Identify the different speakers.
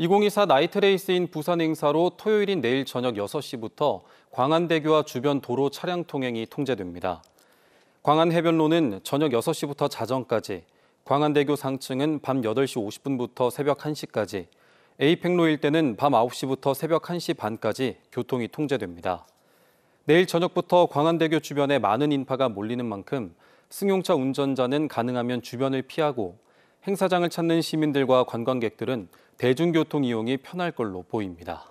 Speaker 1: 2024 나이트레이스인 부산 행사로 토요일인 내일 저녁 6시부터 광안대교와 주변 도로 차량 통행이 통제됩니다. 광안해변로는 저녁 6시부터 자정까지, 광안대교 상층은 밤 8시 50분부터 새벽 1시까지, 에이펙로 일대는 밤 9시부터 새벽 1시 반까지 교통이 통제됩니다. 내일 저녁부터 광안대교 주변에 많은 인파가 몰리는 만큼 승용차 운전자는 가능하면 주변을 피하고 행사장을 찾는 시민들과 관광객들은 대중교통 이용이 편할 걸로 보입니다.